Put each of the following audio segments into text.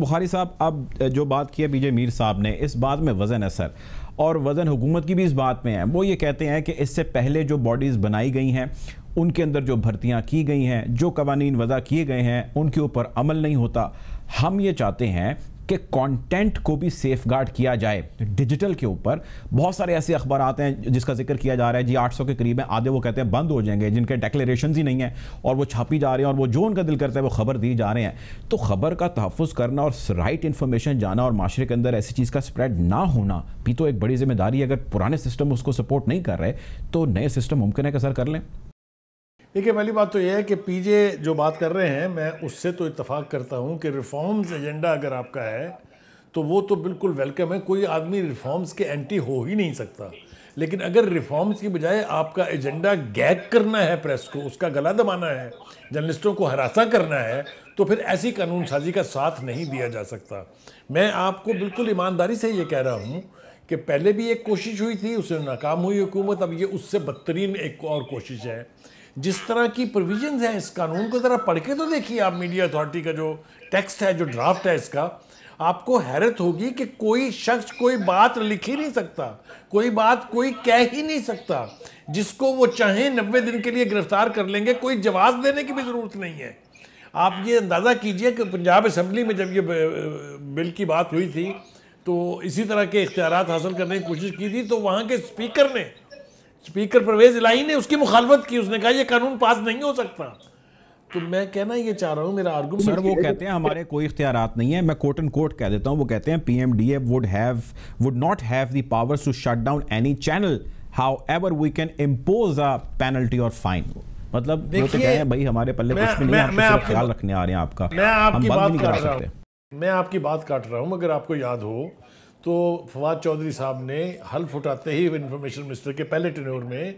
बुखारी साहब अब जो बात किया बीजे मीर साहब ने इस बात में वज़न असर और वज़न हुकूमत की भी इस बात में है वो ये कहते हैं कि इससे पहले जो बॉडीज़ बनाई गई हैं उनके अंदर जो भर्तियाँ की गई हैं जो कवानीन वज़ा किए गए हैं उनके ऊपर अमल नहीं होता हम ये चाहते हैं के कंटेंट को भी सेफ किया जाए डिजिटल के ऊपर बहुत सारे ऐसे अखबार आते हैं जिसका जिक्र किया जा रहा है जी 800 के करीब है आधे वो कहते हैं बंद हो जाएंगे जिनके डेक्लेशन ही नहीं है और वो छापी जा रहे हैं और वो जो उनका दिल करता है वो खबर दी जा रहे हैं तो खबर का तहफ़ करना और राइट इन्फॉर्मेशन जाना और माशरे के अंदर ऐसी चीज़ का स्प्रेड ना होना भी तो एक बड़ी जिम्मेदारी है अगर पुराने सिस्टम उसको सपोर्ट नहीं कर रहे तो नए सिस्टम मुमकिन है कि सर कर लें देखिए पहली बात तो यह है कि पीजे जो बात कर रहे हैं मैं उससे तो इतफाक़ करता हूँ कि रिफॉर्म्स एजेंडा अगर आपका है तो वो तो बिल्कुल वेलकम है कोई आदमी रिफॉर्म्स के एंटी हो ही नहीं सकता लेकिन अगर रिफॉर्म्स की बजाय आपका एजेंडा गैग करना है प्रेस को उसका गला दबाना है जर्नलिस्टों को हरासा करना है तो फिर ऐसी कानून साजी का साथ नहीं दिया जा सकता मैं आपको बिल्कुल ईमानदारी से ये कह रहा हूँ कि पहले भी एक कोशिश हुई थी उससे नाकाम हुई हुकूमत अब ये उससे बदतरीन एक और कोशिश है जिस तरह की प्रोविजन हैं इस कानून को ज़रा पढ़ के तो देखिए आप मीडिया अथॉरिटी का जो टेक्स्ट है जो ड्राफ्ट है इसका आपको हैरत होगी कि कोई शख्स कोई बात लिख ही नहीं सकता कोई बात कोई कह ही नहीं सकता जिसको वो चाहे नब्बे दिन के लिए गिरफ्तार कर लेंगे कोई जवाब देने की भी ज़रूरत नहीं है आप ये अंदाज़ा कीजिए कि पंजाब असम्बली में जब ये बिल की बात हुई थी तो इसी तरह के इख्तियार हासिल करने की कोशिश की थी तो वहाँ के स्पीकर ने स्पीकर परवेज इलाही ने उसकी मुखालफत की उसने कहा यह कानून पास नहीं हो सकता तो मैं कहना ये चाह रहा हूँ मेरा आर्गूमेंट सर वो कहते हैं हमारे कोई इख्तियार नहीं है मैं कोर्ट एंड कोर्ट कह देता हूँ वो कहते हैं P M D A would have would not have the powers to shut down any channel however we can impose a penalty और फाइन मतलब तो भाई हमारे पल्ले कुछ भी नहीं मैं, आपके ख्याल रखने आ रहे हैं आपका मैं आपकी बात काट रहा हूँ मैं आपकी बात काट रहा हूँ मगर आपको याद हो तो फवाद चौधरी साहब ने हल्फ उठाते ही इन्फॉर्मेशन मिनिस्टर के पहले टनोर में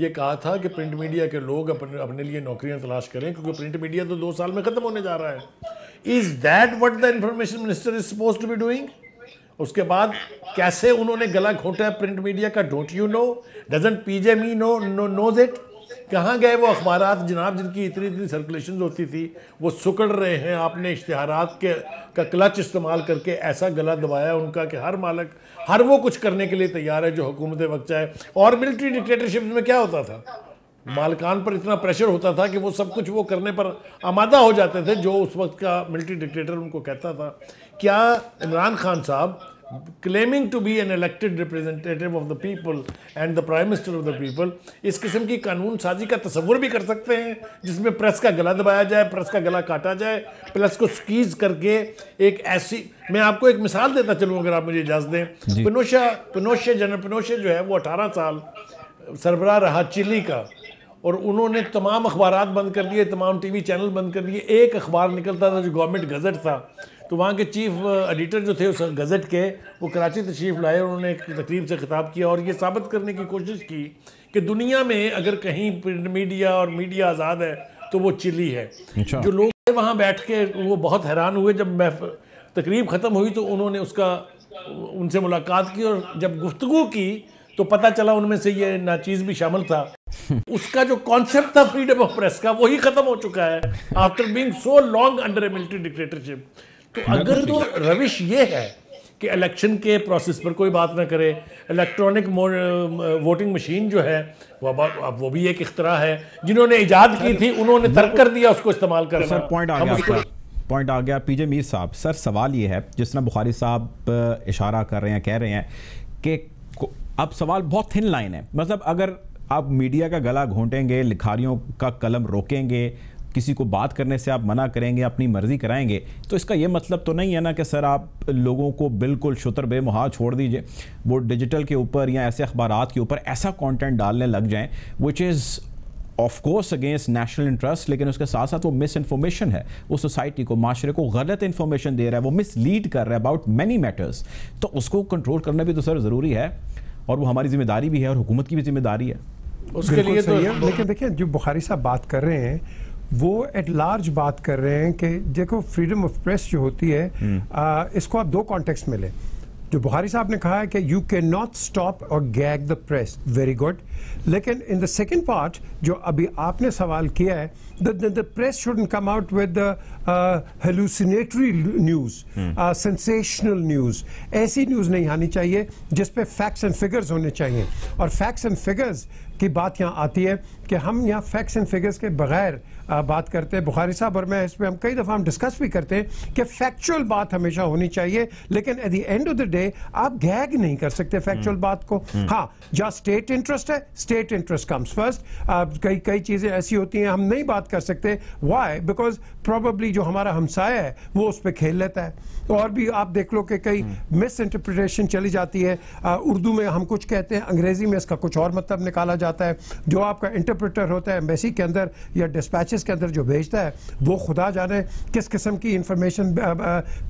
ये कहा था कि प्रिंट मीडिया के लोग अपने अपने लिए नौकरियां तलाश करें क्योंकि प्रिंट मीडिया तो दो साल में ख़त्म होने जा रहा है is that what the information minister is suppose to be doing उसके बाद कैसे उन्होंने गला घोटा प्रिंट मीडिया का डोंट यू नो डजेंट पीजे me no no knows it कहाँ गए वो अखबार जनाब जिनकी इतनी इतनी सर्कुलेशन होती थी वो सुकड़ रहे हैं आपने इश्तहार के का क्लच इस्तेमाल करके ऐसा गला दबाया उनका कि हर मालक हर वो कुछ करने के लिए तैयार है जो हुकूमत वक्त चाहे और मिलिट्री डिक्टेटरशिप में क्या होता था मालकान पर इतना प्रेशर होता था कि वो सब कुछ वो करने पर आमादा हो जाते थे जो उस वक्त का मिलिट्री डिक्टेटर उनको कहता था क्या इमरान खान साहब claiming to be an elected representative of the people and the prime minister of the people इस किस्म की कानून साजी का तस्वुर भी कर सकते हैं जिसमें प्रेस का गला दबाया जाए प्रेस का गला काटा जाए प्लस को स्कीज करके एक ऐसी मैं आपको एक मिसाल देता चलूँ अगर आप मुझे इजाज़त दें पिनोशा पिनोशे जनरल पिनोशे जो है वो अठारह साल सरबरा रहा चिली का और उन्होंने तमाम अखबार बंद कर दिए तमाम टीवी चैनल बंद कर दिए एक अखबार निकलता था जो गवर्नमेंट गज़ट था तो वहाँ के चीफ एडिटर uh, जो थे उस गज़ट के वो कराची तशरीफ़ लाए उन्होंने एक तकरीब से खिताब किया और ये साबित करने की कोशिश की कि दुनिया में अगर कहीं प्रिंट मीडिया और मीडिया आज़ाद है तो वो चिली है अच्छा। जो लोग वहाँ बैठ के वो बहुत हैरान हुए जब तकरीब ख़त्म हुई तो उन्होंने उसका उनसे मुलाकात की और जब गुफ्तु की तो पता चला उनमें से ये नाचीज़ भी शामिल था उसका जो कॉन्सेप्ट था फ्रीडम ऑफ प्रेस का वही खत्म हो चुका है after being so long under military dictatorship तो अगर तो, तो रविश ये है कि इलेक्शन के प्रोसेस पर कोई बात ना करे इलेक्ट्रॉनिक वोटिंग मशीन जो है वो अब वो भी एक इख्तरा है जिन्होंने इजाद की थी उन्होंने तर्क कर दिया उसको इस्तेमाल तो कर सर पॉइंट आ गया पॉइंट आ गया पीजे मीर साहब सर सवाल ये है जिस तरह बुखारी साहब uh, इशारा कर रहे हैं कह रहे हैं कि अब सवाल बहुत थिन लाइन है मतलब अगर आप मीडिया का गला घोंटेंगे लिखारियों का कलम रोकेंगे किसी को बात करने से आप मना करेंगे अपनी मर्ज़ी कराएंगे तो इसका यह मतलब तो नहीं है ना कि सर आप लोगों को बिल्कुल शुतर बेमुहा छोड़ दीजिए वो डिजिटल के ऊपर या ऐसे अखबार के ऊपर ऐसा कॉन्टेंट डालने लग जाएँ which is of course against national interest लेकिन उसके साथ साथ वो मिस इन्फॉर्मेशन है वो सोसाइटी को माशरे को गलत इन्फॉर्मेशन दे रहा है वो मिस लीड कर रहा है अबाउट मैनी मैटर्स तो उसको कंट्रोल करना भी तो सर ज़रूरी है और वो हमारी जिम्मेदारी भी है और हुकूमत की भी जिम्मेदारी है उसके लिए तो लेकिन देखिए जो बुखारी साहब बात कर रहे हैं वो एट लार्ज बात कर रहे हैं कि देखो फ्रीडम ऑफ प्रेस जो होती है हम्म। आ, इसको आप दो कॉन्टेक्स्ट में लें जो बुखारी साहब ने कहा है कि यू कैन नॉट स्टॉप और gag the press very good लेकिन इन द सेकेंड पार्ट जो अभी आपने सवाल किया है the press should come out with hallucinatory news sensational news ऐसी न्यूज नहीं आनी चाहिए जिस पे फैक्ट्स एंड फिगर्स होने चाहिए और फैक्ट्स एंड फिगर्स की बात यहाँ आती है कि हम यहाँ फैक्ट्स एंड फिगर्स के बगैर बात करते हैं बुखारी साहब और मैं पर हम कई दफ़ा हम डिस्कस भी करते हैं कि फैक्चुअल बात हमेशा होनी चाहिए लेकिन at the end of the day आप गैग नहीं कर सकते फैक्चुअल हम्म। बात को हम्म। हाँ जहाँ स्टेट इंटरेस्ट है स्टेट इंटरेस्ट कम्स फर्स्ट कई कई चीज़ें ऐसी होती हैं हम नहीं बात कर सकते वाई बिकॉज प्रॉबली जो हमारा हमसाया है वो उस पर खेल लेता है और भी आप देख लो कि कई मिस हम्म। इंटरप्रिटेशन चली जाती है उर्दू में हम कुछ कहते हैं अंग्रेजी में इसका कुछ और मतलब निकाला जाता है जो आपका इंटरप्रेटर होता है एम्बेसी के अंदर या डिस्पैच मैसेज के अंदर जो भेजता है वो खुदा जाने किस किस्म की इंफॉर्मेशन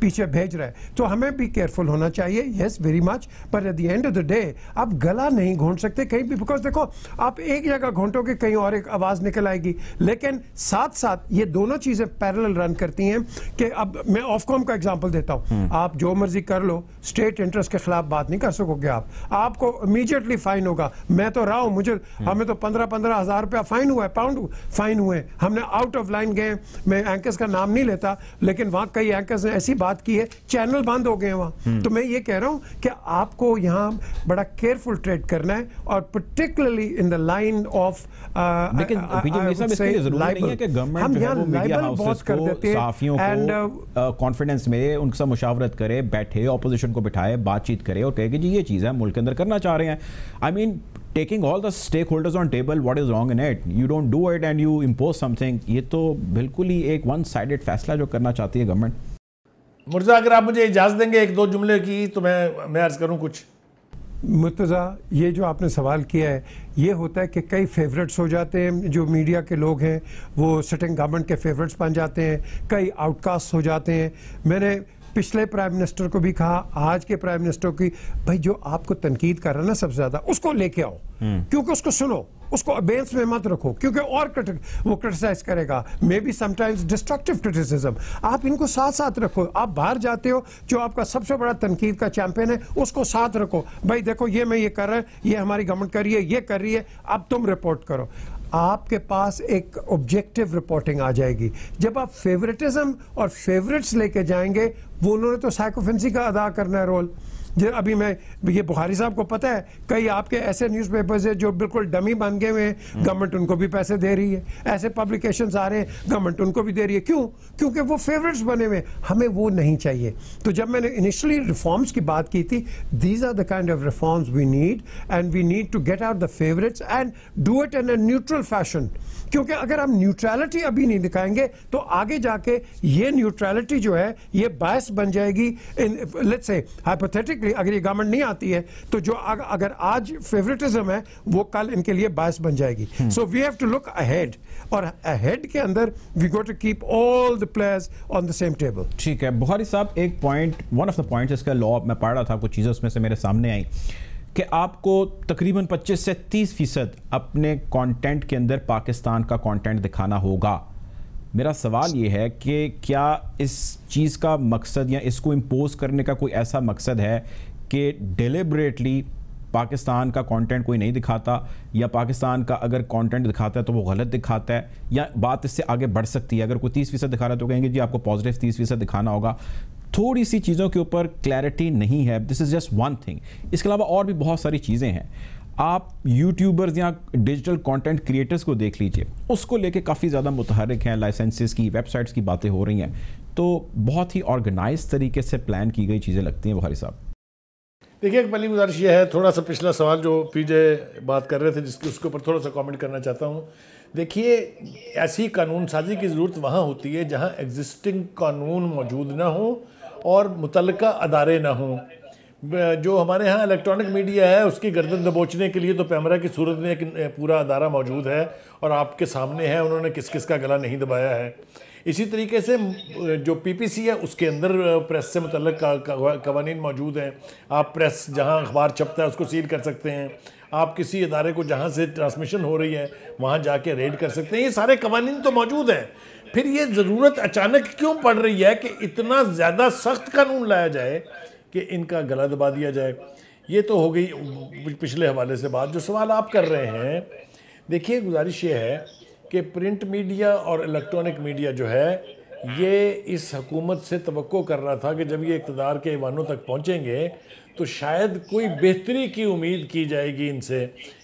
पीछे भेज रहा है तो हमें भी केयरफुल होना चाहिए येस वेरी मच पर at the end of the day आप गला नहीं घोंट सकते कहीं भी बिकॉज देखो आप एक जगह घोंटोगे कहीं और एक आवाज़ निकल आएगी लेकिन साथ साथ ये दोनों चीज़ें पैरल रन करती हैं कि अब मैं ऑफकॉम का एग्जाम्पल देता हूँ हम्म। आप जो मर्जी कर लो स्टेट इंटरेस्ट के खिलाफ बात नहीं कर सकोगे आप आपको इमीजिएटली फाइन होगा मैं तो रहा हूं मुझे हम्म। हमें तो पंद्रह पंद्रह हज़ार रुपया फाइन हुआ है पाउंड फाइन हुए हमने ने आउट ऑफ लाइन गए मैं एंकर्स का नाम नहीं लेता लेकिन वहां कई एंकर्स ने ऐसी बात की है चैनल बंद हो गए वहां हम्म। तो मैं ये कह रहा हूं कि आपको यहां बड़ा केयरफुल ट्रेड करना है और particularly in the line of लेकिन uh, हम यहाँ बहुत कर देते हैं एंड कॉन्फिडेंस uh, uh, में उनसे मुशावरत करे बैठे ऑपोजिशन को बिठाए बातचीत करे और कहे कि जी ये चीज़ है मुल्क के अंदर करना चाह रहे हैं I mean taking all the stakeholders on table what is wrong in it you don't do it and you impose something ये तो बिल्कुल ही एक वन साइडेड फैसला जो करना चाहती है गवर्नमेंट मुर्जा अगर आप मुझे इजाज़त देंगे एक दो जुमले की तो मैं मैं अर्ज़ करूँ कुछ मुर्तज़ा ये जो आपने सवाल किया है ये होता है कि कई फेवरेट्स हो जाते हैं जो मीडिया के लोग हैं वो सिटिंग गवर्नमेंट के फेवरेट्स बन जाते हैं कई आउटकास्ट हो जाते हैं मैंने पिछले प्राइम मिनिस्टर को भी कहा आज के प्राइम मिनिस्टर की भाई जो आपको तनकीद कर रहा है ना सबसे ज्यादा उसको लेके आओ हम्म। क्योंकि उसको सुनो उसको अबेंस में मत रखो क्योंकि और क्रिटिक वो क्रिटिसाइज करेगा maybe sometimes destructive criticism आप इनको साथ साथ रखो आप बाहर जाते हो जो आपका सबसे बड़ा तनकीद का चैंपियन है उसको साथ रखो भाई देखो ये मैं ये कर रहा है ये हमारी गवर्नमेंट कर रही है ये कर रही है अब तुम रिपोर्ट करो आपके पास एक ऑब्जेक्टिव रिपोर्टिंग आ जाएगी जब आप फेवरेटिज्म और फेवरेट्स लेके जाएंगे वो उन्होंने तो साइकोफेंसी का अदा करना है रोल अभी मैं ये बुखारी साहब को पता है कई आपके ऐसे न्यूज़पेपर्स हैं जो बिल्कुल डमी बन गए हुए हैं हम्म। गवर्नमेंट उनको भी पैसे दे रही है ऐसे पब्लिकेशंस आ रहे हैं गवर्नमेंट उनको भी दे रही है क्यों क्योंकि वो फेवरेट्स बने हुए हमें वो नहीं चाहिए तो जब मैंने इनिशली रिफॉर्म्स की बात की थी these are the kind of reforms we need and we need to get out the favourites and do it in a neutral fashion क्योंकि अगर हम न्यूट्रैलिटी अभी नहीं दिखाएंगे तो आगे जाके ये न्यूट्रलिटी जो है ये बायस बन जाएगी इन लेट्स से हाइपोथेटिकली अगर ये गवर्नमेंट नहीं आती है तो जो अग, अगर आज फेवरेटिज्म है वो कल इनके लिए बायस बन जाएगी so we have to look ahead और अहेड के अंदर we go to keep all the players on the same table ठीक है बुहारी साहब एक point one of the point इसका लॉ मैं पढ़ रहा था कुछ चीज़ें उसमें से मेरे सामने आई कि आपको तकरीबन 25 से 30 फीसद अपने कंटेंट के अंदर पाकिस्तान का कंटेंट दिखाना होगा मेरा सवाल ये है कि क्या इस चीज़ का मकसद या इसको इम्पोज करने का कोई ऐसा मकसद है कि डिलिबरेटली पाकिस्तान का कंटेंट कोई नहीं दिखाता या पाकिस्तान का अगर कंटेंट दिखाता है तो वो गलत दिखाता है या बात इससे आगे बढ़ सकती है अगर कोई तीस फीसद दिखा रहा है तो कहेंगे जी आपको पॉजिटिव तीस फीसद दिखाना होगा थोड़ी सी चीज़ों के ऊपर क्लैरिटी नहीं है this is just one thing इसके अलावा और भी बहुत सारी चीज़ें हैं आप यूट्यूबर्स या डिजिटल कंटेंट क्रिएटर्स को देख लीजिए उसको लेके काफ़ी ज़्यादा मुतहरक हैं लाइसेंसेस की वेबसाइट्स की बातें हो रही हैं तो बहुत ही ऑर्गेनाइज तरीके से प्लान की गई चीज़ें लगती हैं बुखारी साहब देखिए एक पहली गुजारिश यह है थोड़ा सा पिछला सवाल जो पीजे बात कर रहे थे जिसके उसके ऊपर थोड़ा सा कमेंट करना चाहता हूँ देखिए ऐसी कानून साजी की ज़रूरत वहाँ होती है जहाँ एग्जिस्टिंग कानून मौजूद ना हो और मुतलका अदारे ना हों जो हमारे यहाँ इलेक्ट्रॉनिक मीडिया है उसकी गर्दन दबोचने के लिए तो पैमरा की सूरत में एक पूरा अदारा मौजूद है और आपके सामने है उन्होंने किस किस का गला नहीं दबाया है इसी तरीके से जो पीपीसी है उसके अंदर प्रेस से मतलब कवानी मौजूद हैं आप प्रेस जहाँ अखबार छपता है उसको सील कर सकते हैं आप किसी इदारे को जहाँ से ट्रांसमिशन हो रही है वहाँ जाके रेड कर सकते हैं ये सारे कवानी तो मौजूद हैं फिर ये ज़रूरत अचानक क्यों पड़ रही है कि इतना ज़्यादा सख्त कानून लाया जाए कि इनका गला दबा दिया जाए ये तो हो गई पिछले हवाले से बात जो सवाल आप कर रहे हैं देखिए गुजारिश ये है कि प्रिंट मीडिया और इलेक्ट्रॉनिक मीडिया जो है ये इस हकूमत से तो कर रहा था कि जब ये इकतदार के ईवानों तक पहुँचेंगे तो शायद कोई बेहतरी की उम्मीद की जाएगी इनसे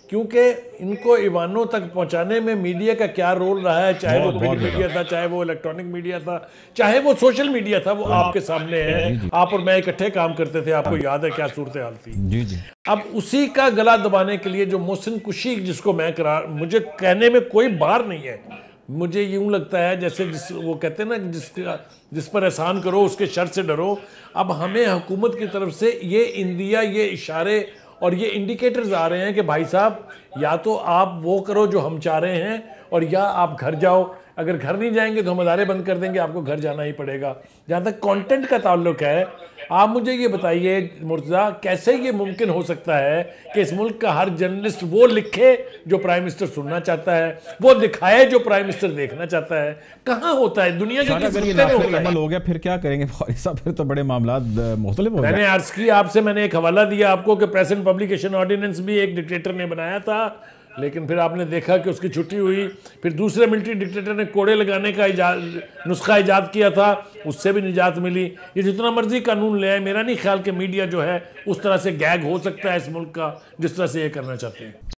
क्योंकि इनको ईवानों तक पहुंचाने में मीडिया का क्या रोल रहा है चाहे वो प्रिंट मीडिया था चाहे वो इलेक्ट्रॉनिक मीडिया था चाहे वो सोशल मीडिया था वो आपके सामने है आप और मैं इकट्ठे काम करते थे आपको याद है क्या सूरत हाल थी जी जी अब उसी का गला दबाने के लिए जो मोहसिन कुशी जिसको मैं करा मुझे कहने में कोई बार नहीं है मुझे यूं लगता है जैसे जिस वो कहते हैं ना जिसका जिस पर एहसान करो उसके शर से डरो अब हमें हुकूमत की तरफ से ये इंडिया ये इशारे और ये इंडिकेटर्स आ रहे हैं कि भाई साहब या तो आप वो करो जो हम चाह रहे हैं और या आप घर जाओ अगर घर नहीं जाएंगे तो हम अदारे बंद कर देंगे आपको घर जाना ही पड़ेगा जहाँ तक कंटेंट का ताल्लुक है आप मुझे ये बताइए मुर्तज़ा कैसे ये मुमकिन हो सकता है कि इस मुल्क का हर जर्नलिस्ट वो लिखे जो प्राइम मिनिस्टर सुनना चाहता है वो दिखाए जो प्राइम मिनिस्टर देखना चाहता है कहाँ होता है दुनिया के हो गया फिर क्या करेंगे फिर तो बड़े मामला मैंने अर्ज किया आपसे मैंने एक हवाला दिया आपको कि प्रेस एंड पब्लिकेशन ऑर्डिनेंस भी एक डिक्टेटर ने बनाया था लेकिन फिर आपने देखा कि उसकी छुट्टी हुई फिर दूसरे मिलिट्री डिक्टेटर ने कोड़े लगाने का इजाद नुस्खा इजाद किया था उससे भी निजात मिली ये जितना मर्जी कानून ले आए मेरा नहीं ख्याल कि मीडिया जो है उस तरह से गैग हो सकता है इस मुल्क का जिस तरह से ये करना चाहते हैं